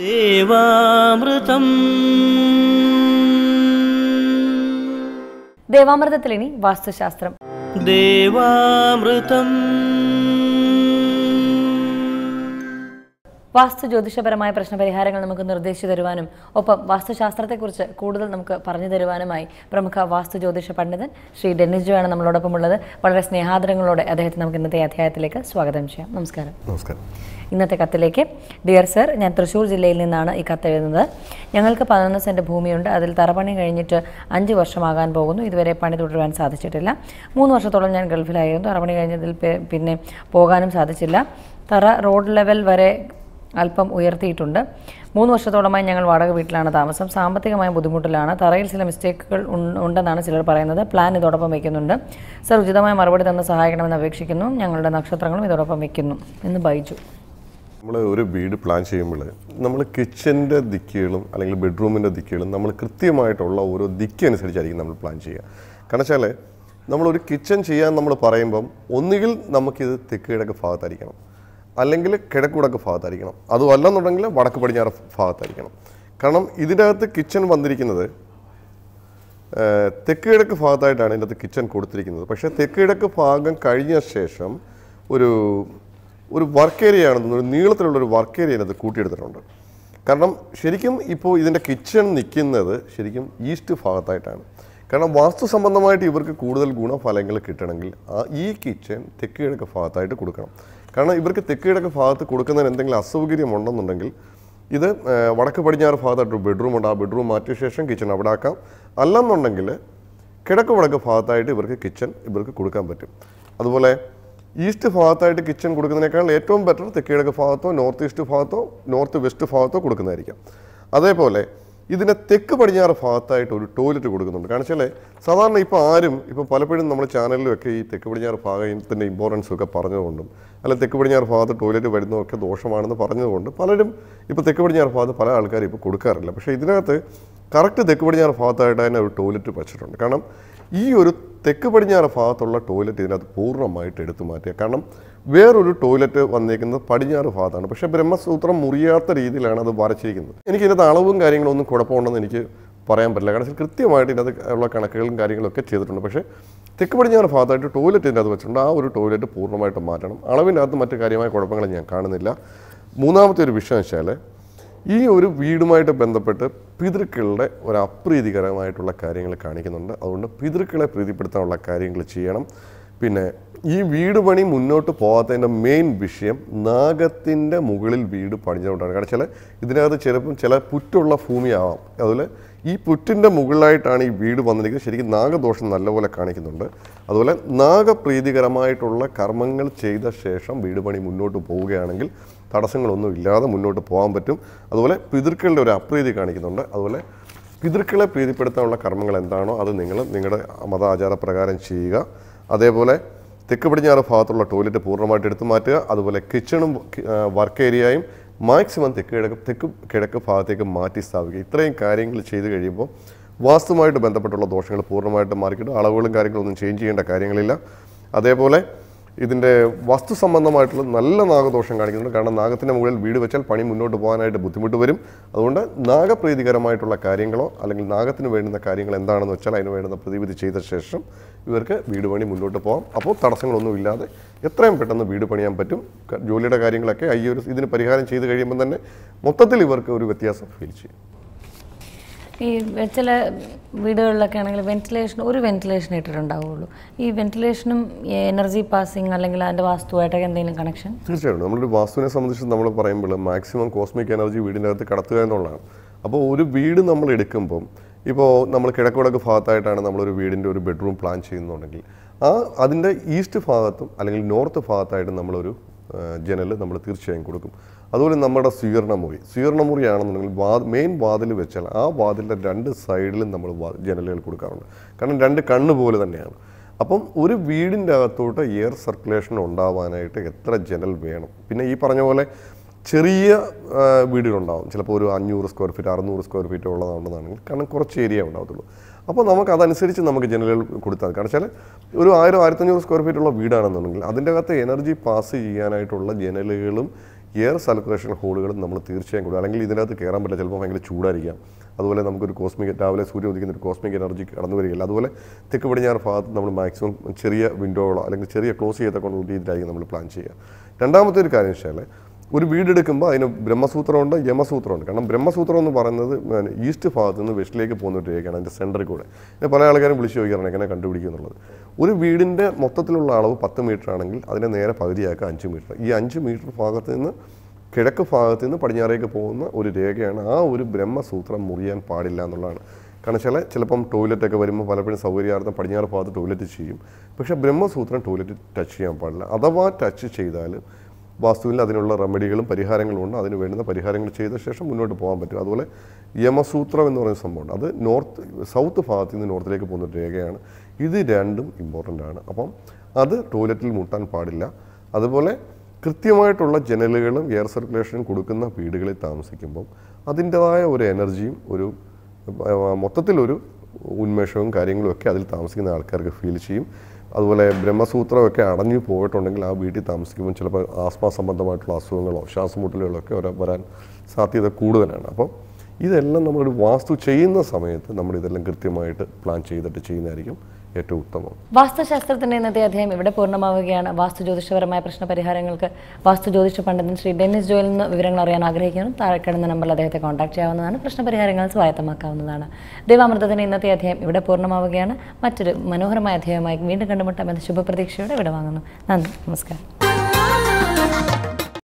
ദേവാമൃതം ദേവാമൃതത്തിൽ ഇനി വാസ്തുശാസ്ത്രം ദേവാമൃതം വാസ്തു ജ്യോതിഷപരമായ പ്രശ്നപരിഹാരങ്ങൾ നമുക്ക് നിർദ്ദേശിച്ചു തരുവാനും ഒപ്പം വാസ്തുശാസ്ത്രത്തെക്കുറിച്ച് കൂടുതൽ നമുക്ക് പറഞ്ഞു തരുവാനുമായി പ്രമുഖ വാസ്തു ജ്യോതിഷ പണ്ഡിതൻ ശ്രീ ഡെന്നിസ് ജോയാണ് നമ്മളോടൊപ്പം ഉള്ളത് വളരെ സ്നേഹാദരങ്ങളോടെ അദ്ദേഹത്തെ നമുക്ക് ഇന്നത്തെ അധ്യായത്തിലേക്ക് സ്വാഗതം ചെയ്യാം നമസ്കാരം നമസ്കാരം ഇന്നത്തെ കത്തിലേക്ക് ഡിയർ സർ ഞാൻ തൃശ്ശൂർ ജില്ലയിൽ നിന്നാണ് ഈ കത്ത് എഴുതുന്നത് ഞങ്ങൾക്ക് പതിനൊന്ന് സെൻറ്റ് ഭൂമിയുണ്ട് അതിൽ തറപണി കഴിഞ്ഞിട്ട് അഞ്ച് വർഷമാകാൻ പോകുന്നു ഇതുവരെ പണി തുടരുവാൻ സാധിച്ചിട്ടില്ല മൂന്ന് വർഷത്തോളം ഞാൻ ഗൾഫിലായിരുന്നു തറപണി കഴിഞ്ഞതിൽ പിന്നെ പോകാനും സാധിച്ചില്ല തറ റോഡ് ലെവൽ വരെ അല്പം ഉയർത്തിയിട്ടുണ്ട് മൂന്ന് വർഷത്തോളമായി ഞങ്ങൾ വാടക വീട്ടിലാണ് താമസം സാമ്പത്തികമായ ബുദ്ധിമുട്ടിലാണ് തറയിൽ ചില മിസ്റ്റേക്കുകൾ ഉണ്ടെന്നാണ് ചിലർ പറയുന്നത് പ്ലാൻ ഇതോടൊപ്പം വയ്ക്കുന്നുണ്ട് സർ ഉചിതമായ മറുപടി തന്ന് സഹായിക്കണമെന്ന് അപേക്ഷിക്കുന്നു ഞങ്ങളുടെ നക്ഷത്രങ്ങളും ഇതോടൊപ്പം വയ്ക്കുന്നു എന്ന് ബൈജു നമ്മൾ ഒരു വീട് പ്ലാൻ ചെയ്യുമ്പോൾ നമ്മൾ കിച്ചൻ്റെ ദിക്കുകളും അല്ലെങ്കിൽ ബെഡ്റൂമിൻ്റെ ദിക്കുകളും നമ്മൾ കൃത്യമായിട്ടുള്ള ഓരോ ദിക്കനുസരിച്ചായിരിക്കും അനുസരിച്ചായിരിക്കും നമ്മൾ പ്ലാൻ ചെയ്യുക കാരണം വെച്ചാൽ നമ്മളൊരു കിച്ചൺ ചെയ്യാൻ നമ്മൾ പറയുമ്പം ഒന്നുകിൽ നമുക്കിത് തെക്ക് കിഴക്ക് ഭാഗത്തായിരിക്കണം അല്ലെങ്കിൽ വടക്ക് ഭാഗത്തായിരിക്കണം അതുമല്ലെന്നുണ്ടെങ്കിൽ വടക്ക് പടിഞ്ഞാറ് ഭാഗത്തായിരിക്കണം കാരണം ഇതിൻ്റെ അകത്ത് കിച്ചൺ വന്നിരിക്കുന്നത് തെക്ക് കിഴക്ക് ഭാഗത്തായിട്ടാണ് ഇതിൻ്റെ അകത്ത് കിച്ചൺ കൊടുത്തിരിക്കുന്നത് പക്ഷേ തെക്ക് കിഴക്ക് ഭാഗം കഴിഞ്ഞ ശേഷം ഒരു ഒരു വർക്ക് ഏരിയ ആണെന്ന് ഒരു നീളത്തിലുള്ളൊരു വർക്ക് ഏരിയ ഇതിനകത്ത് കൂട്ടിയെടുത്തിട്ടുണ്ട് കാരണം ശരിക്കും ഇപ്പോൾ ഇതിൻ്റെ കിച്ചൺ നിൽക്കുന്നത് ശരിക്കും ഈസ്റ്റ് ഭാഗത്തായിട്ടാണ് കാരണം വാസ്തു സംബന്ധമായിട്ട് ഇവർക്ക് കൂടുതൽ ഗുണഫലങ്ങൾ കിട്ടണമെങ്കിൽ ഈ കിച്ചൺ തെക്ക് കിഴക്ക് ഭാഗത്തായിട്ട് കൊടുക്കണം കാരണം ഇവർക്ക് തെക്ക് കിഴക്ക് ഭാഗത്ത് കൊടുക്കുന്നതിന് എന്തെങ്കിലും അസൗകര്യം ഉണ്ടെന്നുണ്ടെങ്കിൽ ഇത് വടക്ക് പടിഞ്ഞാറ് ഒരു ബെഡ്റൂം ഉണ്ട് ആ ബെഡ്റൂം മാറ്റിയ ശേഷം കിച്ചൺ അവിടെ ആക്കാം അല്ലെന്നുണ്ടെങ്കിൽ കിഴക്ക് വടക്ക് ഭാഗത്തായിട്ട് ഇവർക്ക് കിച്ചൺ ഇവർക്ക് കൊടുക്കാൻ പറ്റും അതുപോലെ ഈസ്റ്റ് ഭാഗത്തായിട്ട് കിച്ചൺ കൊടുക്കുന്നതിനേക്കാൾ ഏറ്റവും ബെറ്റർ തെക്ക് കിഴക്ക് ഭാഗത്തോ നോർത്ത് ഈസ്റ്റ് ഭാഗത്തോ നോർത്ത് വെസ്റ്റ് ഭാഗത്തോ കൊടുക്കുന്നതായിരിക്കാം അതേപോലെ ഇതിൻ്റെ തെക്ക് പടിഞ്ഞാറ് ഭാഗത്തായിട്ട് ഒരു ടോയ്ലറ്റ് കൊടുക്കുന്നുണ്ട് കാരണം വെച്ചാൽ സാധാരണ ഇപ്പോൾ ആരും ഇപ്പോൾ പലപ്പോഴും നമ്മുടെ ചാനലിലൊക്കെ ഈ തെക്ക് പടിഞ്ഞാറ് ഭാഗത്തിൻ്റെ ഇമ്പോർട്ടൻസ് ഒക്കെ പറഞ്ഞതുകൊണ്ടും അല്ല തെക്ക് പടിഞ്ഞാറ് ഭാഗത്ത് ടോയ്ലറ്റ് വരുന്നതൊക്കെ ദോഷമാണെന്ന് പറഞ്ഞതുകൊണ്ട് പലരും ഇപ്പോൾ തെക്ക് പടിഞ്ഞാറ് ഭാഗത്ത് പല ആൾക്കാരും ഇപ്പോൾ കൊടുക്കാറില്ല പക്ഷേ ഇതിനകത്ത് കറക്റ്റ് തെക്ക് പടിഞ്ഞാറ് ഭാഗത്തായിട്ട് തന്നെ ഒരു ടോയ്ലറ്റ് വച്ചിട്ടുണ്ട് കാരണം ഈ ഒരു തെക്ക് പടിഞ്ഞാറ് ഭാഗത്തുള്ള ടോയ്ലറ്റ് ഇതിനകത്ത് പൂർണ്ണമായിട്ട് എടുത്തു മാറ്റുക കാരണം വേറൊരു ടോയ്ലറ്റ് വന്നേക്കുന്നത് പടിഞ്ഞാറ് ഭാഗത്താണ് പക്ഷേ ബ്രഹ്മസൂത്രം മുറിയാത്ത രീതിയിലാണ് അത് വരച്ചിരിക്കുന്നത് എനിക്ക് ഇതിനകത്ത് അളവും ഒന്നും കുഴപ്പമുണ്ടെന്ന് എനിക്ക് പറയാൻ പറ്റില്ല കാരണം കൃത്യമായിട്ട് ഇതിനകത്ത് ഉള്ള കണക്കുകളും കാര്യങ്ങളൊക്കെ ചെയ്തിട്ടുണ്ട് പക്ഷേ തെക്ക് പടിഞ്ഞാറ് ഭാഗത്തായിട്ട് ടോയ്ലറ്റ് ഇതിനകത്ത് വെച്ചിട്ടുണ്ട് ആ ഒരു ടോയ്ലറ്റ് പൂർണ്ണമായിട്ട് മാറ്റണം അളവിൻ്റെ അകത്ത് മറ്റു കാര്യമായ കുഴപ്പങ്ങൾ ഞാൻ കാണുന്നില്ല മൂന്നാമത്തെ ഒരു വിഷയം വെച്ചാൽ ഈ ഒരു വീടുമായിട്ട് ബന്ധപ്പെട്ട് പിതൃക്കളുടെ ഒരു അപ്രീതികരമായിട്ടുള്ള കാര്യങ്ങൾ കാണിക്കുന്നുണ്ട് അതുകൊണ്ട് പിതൃക്കളെ പ്രീതിപ്പെടുത്താനുള്ള കാര്യങ്ങൾ ചെയ്യണം പിന്നെ ഈ വീട് പണി മുന്നോട്ട് പോകാത്തതിൻ്റെ മെയിൻ വിഷയം നാഗത്തിൻ്റെ മുകളിൽ വീട് പണിഞ്ഞുകൊണ്ടാണ് കാരണം ചില ഇതിനകത്ത് ചിലപ്പം ചില പുറ്റുള്ള ഭൂമിയാവാം അതുപോലെ ഈ പുറ്റിൻ്റെ മുകളിലായിട്ടാണ് ഈ വീട് വന്നിരിക്കുന്നത് ശരിക്കും നാഗദോഷം നല്ലപോലെ കാണിക്കുന്നുണ്ട് അതുപോലെ നാഗപ്രീതികരമായിട്ടുള്ള കർമ്മങ്ങൾ ചെയ്ത ശേഷം വീട് പണി മുന്നോട്ട് പോവുകയാണെങ്കിൽ തടസ്സങ്ങളൊന്നും ഇല്ലാതെ മുന്നോട്ട് പോകാൻ പറ്റും അതുപോലെ പിതൃക്കളുടെ ഒരു അപ്രീതി കാണിക്കുന്നുണ്ട് അതുപോലെ പിതൃക്കളെ പ്രീതിപ്പെടുത്താനുള്ള കർമ്മങ്ങൾ എന്താണോ അത് നിങ്ങൾ നിങ്ങളുടെ മതാചാരപ്രകാരം ചെയ്യുക അതേപോലെ തെക്ക് പടിഞ്ഞാറ് ഭാഗത്തുള്ള ടോയ്ലറ്റ് പൂർണ്ണമായിട്ട് എടുത്തു മാറ്റുക അതുപോലെ കിച്ചണും വർക്ക് ഏരിയയും മാക്സിമം തെക്ക് കിഴക്ക് തെക്ക് കിഴക്ക് ഭാഗത്തേക്ക് മാറ്റി സ്ഥാപിക്കുക ഇത്രയും കാര്യങ്ങൾ ചെയ്തു കഴിയുമ്പോൾ വാസ്തുമായിട്ട് ബന്ധപ്പെട്ടുള്ള ദോഷങ്ങൾ പൂർണ്ണമായിട്ട് മാറിക്കിട്ടും അളവുകളും കാര്യങ്ങളൊന്നും ചേഞ്ച് ചെയ്യേണ്ട കാര്യങ്ങളില്ല അതേപോലെ ഇതിൻ്റെ വസ്തു സംബന്ധമായിട്ടുള്ള നല്ല നാഗദോഷം കാണിക്കുന്നുണ്ട് കാരണം നാഗത്തിൻ്റെ മുകളിൽ വീട് വെച്ചാൽ പണി മുന്നോട്ട് പോകാനായിട്ട് ബുദ്ധിമുട്ട് വരും അതുകൊണ്ട് നാഗപ്രീതികരമായിട്ടുള്ള കാര്യങ്ങളോ അല്ലെങ്കിൽ നാഗത്തിന് വേണ്ടുന്ന കാര്യങ്ങൾ എന്താണെന്ന് വെച്ചാൽ അതിന് വേണ്ടുന്ന പ്രതിവിധി ചെയ്ത ശേഷം ഇവർക്ക് വീട് പണി മുന്നോട്ട് പോകാം അപ്പോൾ തടസ്സങ്ങളൊന്നും ഇല്ലാതെ എത്രയും പെട്ടെന്ന് വീട് പണിയാൻ പറ്റും ജോലിയുടെ കാര്യങ്ങളൊക്കെ ഈ ഒരു ഇതിന് പരിഹാരം ചെയ്ത് കഴിയുമ്പോൾ തന്നെ മൊത്തത്തിൽ ഇവർക്ക് ഒരു വ്യത്യാസം ഫീൽ ചെയ്യും ഈ ചില വീടുകളിലൊക്കെ ആണെങ്കിൽ വെന്റിലേഷൻ ഒരു വെന്റിലേഷൻ ഇട്ടിട്ടുണ്ടാവുള്ളൂ ഈ വെന്റിലേഷനും എനർജി പാസിങ് അല്ലെങ്കിൽ അതിൻ്റെ വാസ്തുവായിട്ടൊക്കെ എന്തെങ്കിലും കണക്ഷൻ തീർച്ചയായിട്ടും നമ്മളൊരു വാസ്തുവിനെ സംബന്ധിച്ച് നമ്മൾ പറയുമ്പോൾ മാക്സിമം കോസ്മിക് എനർജി വീടിനകത്ത് കടത്തുക എന്നുള്ളതാണ് അപ്പോൾ ഒരു വീട് നമ്മൾ എടുക്കുമ്പം ഇപ്പോൾ നമ്മൾ വടക്ക് ഭാഗത്തായിട്ടാണ് നമ്മളൊരു വീടിൻ്റെ ഒരു ബെഡ്റൂം പ്ലാൻ ചെയ്യുന്നുണ്ടെങ്കിൽ ആ അതിൻ്റെ ഈസ്റ്റ് ഭാഗത്തും അല്ലെങ്കിൽ നോർത്ത് ഭാഗത്തായിട്ട് നമ്മളൊരു ജനൽ നമ്മൾ തീർച്ചയായും കൊടുക്കും അതുപോലെ നമ്മുടെ സ്വീകരണമുറി സ്വീകരണമുറിയാണെന്നുണ്ടെങ്കിൽ വാ മെയിൻ വാതിൽ വെച്ചാൽ ആ വാതിലിൻ്റെ രണ്ട് സൈഡിലും നമ്മൾ ജനലുകൾ കൊടുക്കാറുണ്ട് കാരണം രണ്ട് കണ്ണ് പോലെ തന്നെയാണ് അപ്പം ഒരു വീടിൻ്റെ അകത്തോട്ട് എയർ സർക്കുലേഷൻ ഉണ്ടാവാനായിട്ട് എത്ര ജനൽ വേണം പിന്നെ ഈ പറഞ്ഞ പോലെ ചെറിയ വീടുകളുണ്ടാവും ചിലപ്പോൾ ഒരു അഞ്ഞൂറ് സ്ക്വയർ ഫീറ്റ് അറുന്നൂറ് സ്ക്വയർ ഫീറ്റ് ഉള്ളതാണെന്നാണെങ്കിൽ കാരണം കുറച്ച് ഏരിയ ഉണ്ടാവത്തുള്ളൂ അപ്പോൾ നമുക്ക് അതനുസരിച്ച് നമുക്ക് ജനലുകൾ കൊടുത്താൽ കാരണം വെച്ചാൽ ഒരു ആയിരം ആയിരത്തഞ്ഞൂറ് സ്ക്വയർ ഫീറ്റ് ഉള്ള വീടാണെന്നുണ്ടെങ്കിൽ അതിൻ്റെ അകത്ത് എനർജി പാസ് ചെയ്യാനായിട്ടുള്ള ജനലുകളും എയർ സർക്കുലേഷൻ ഹോളുകളും നമ്മൾ തീർച്ചയായും കൊടുക്കും അല്ലെങ്കിൽ ഇതിനകത്ത് കയറാൻ പറ്റില്ല ചിലപ്പോൾ ഭയങ്കര ചൂടായിരിക്കാം അതുപോലെ നമുക്കൊരു കോസ്മിക് രാവിലെ സൂര്യ ഉദിക്കുന്ന ഒരു കോസ്മിക് എനർജി കടന്നു വരികയില്ല അതുപോലെ തെക്ക് പടിഞ്ഞാറ് ഭാഗത്ത് നമ്മൾ മാക്സിമം ചെറിയ വിൻഡോകളോ അല്ലെങ്കിൽ ചെറിയ ക്ലോസ് ചെയ്തൊക്കെ രീതിയിലായിരിക്കും നമ്മൾ പ്ലാൻ ചെയ്യുക രണ്ടാമത്തെ ഒരു കാര്യം വെച്ചാൽ ഒരു വീടെടുക്കുമ്പോൾ അതിന് ബ്രഹ്മസൂത്രമുണ്ട് യമസൂത്രമുണ്ട് കാരണം ബ്രഹ്മസൂത്രം എന്ന് പറയുന്നത് ഈസ്റ്റ് ഭാഗത്ത് നിന്ന് വെസ്റ്റിലേക്ക് പോകുന്ന ഒരു രേഖയാണ് അതിൻ്റെ സെൻറ്ററിൽ കൂടെ ഞാൻ പല ആൾക്കാരും വിളിച്ചു ചോദിക്കാറുണ്ട് എങ്ങനെ കണ്ടുപിടിക്കുക എന്നുള്ളത് ഒരു വീടിൻ്റെ മൊത്തത്തിലുള്ള അളവ് പത്ത് മീറ്റർ ആണെങ്കിൽ അതിനെ നേരെ പകുതിയാക്കുക അഞ്ച് മീറ്റർ ഈ അഞ്ച് മീറ്റർ ഭാഗത്ത് നിന്ന് കിഴക്ക് ഭാഗത്ത് നിന്ന് പടിഞ്ഞാറേക്ക് പോകുന്ന ഒരു രേഖയാണ് ആ ഒരു ബ്രഹ്മസൂത്രം മുറിയാൻ പാടില്ല എന്നുള്ളതാണ് കാരണം ചില ചിലപ്പം ടോയ്ലറ്റൊക്കെ വരുമ്പോൾ പലപ്പോഴും സൗകര്യാർത്ഥം പടിഞ്ഞാറ് ഭാഗത്ത് ടോയ്ലറ്റ് ചെയ്യും പക്ഷേ ബ്രഹ്മസൂത്രം ടോയ്ലറ്റ് ടച്ച് ചെയ്യാൻ പാടില്ല അഥവാ ടച്ച് ചെയ്താൽ വാസ്തുവിൽ അതിനുള്ള റെമഡികളും പരിഹാരങ്ങളും ഉണ്ട് അതിന് വേണ്ടുന്ന പരിഹാരങ്ങൾ ചെയ്ത ശേഷം മുന്നോട്ട് പോകാൻ പറ്റും അതുപോലെ യമസൂത്രം എന്ന് പറയുന്ന സംഭവമുണ്ട് അത് നോർത്ത് സൗത്ത് ഭാഗത്ത് നിന്ന് നോർത്തിലേക്ക് പോകുന്ന രേഖയാണ് ഇത് രണ്ടും ഇമ്പോർട്ടൻ്റ് ആണ് അപ്പം അത് ടോയ്ലറ്റിൽ മുട്ടാൻ പാടില്ല അതുപോലെ കൃത്യമായിട്ടുള്ള ജനലുകളും എയർ സർക്കുലേഷനും കൊടുക്കുന്ന വീടുകളിൽ താമസിക്കുമ്പം അതിൻ്റെതായ ഒരു എനർജിയും ഒരു മൊത്തത്തിലൊരു ഉന്മേഷവും കാര്യങ്ങളും ഒക്കെ അതിൽ താമസിക്കുന്ന ആൾക്കാർക്ക് ഫീൽ ചെയ്യും അതുപോലെ ബ്രഹ്മസൂത്രമൊക്കെ അടഞ്ഞു പോയിട്ടുണ്ടെങ്കിൽ ആ വീട്ടിൽ താമസിക്കുമ്പോൾ ചിലപ്പോൾ ആസ്മ സംബന്ധമായിട്ടുള്ള അസുഖങ്ങളോ ശ്വാസമുട്ടലുകളോ ഒക്കെ വരാൻ സാധ്യത കൂടുതലാണ് അപ്പോൾ ഇതെല്ലാം നമ്മൾ വാസ്തു ചെയ്യുന്ന സമയത്ത് നമ്മൾ ഇതെല്ലാം കൃത്യമായിട്ട് പ്ലാൻ ചെയ്തിട്ട് ചെയ്യുന്നതായിരിക്കും ഏറ്റവും ഉത്തമം വാസ്തുശാസ്ത്രത്തിൻ്റെ ഇന്നത്തെ അധ്യായം ഇവിടെ പൂർണ്ണമാവുകയാണ് വാസ്തു ജ്യോതിഷപരമായ പ്രശ്ന പരിഹാരങ്ങൾക്ക് വാസ്തു ജ്യോതിഷ പണ്ഡിതൻ ശ്രീ ഡെന്നിസ് ജോയിൽ നിന്ന് വിവരങ്ങൾ അറിയാൻ ആഗ്രഹിക്കുന്നു താഴെ കിടന്ന നമ്പറിൽ അദ്ദേഹത്തെ കോൺടാക്ട് ചെയ്യാവുന്നതാണ് പ്രശ്ന പരിഹാരങ്ങൾ സ്വായത്തമാക്കാവുന്നതാണ് ദൈവാമൃതത്തിൻ്റെ ഇന്നത്തെ അധ്യായം ഇവിടെ പൂർണ്ണമാവുകയാണ് മറ്റൊരു മനോഹരമായ അധ്യായമായി വീണ്ടും കണ്ടുമുട്ടാമെന്ന ശുഭപ്രതീക്ഷയോടെ ഇവിടെ വാങ്ങുന്നു നന്ദി നമസ്കാരം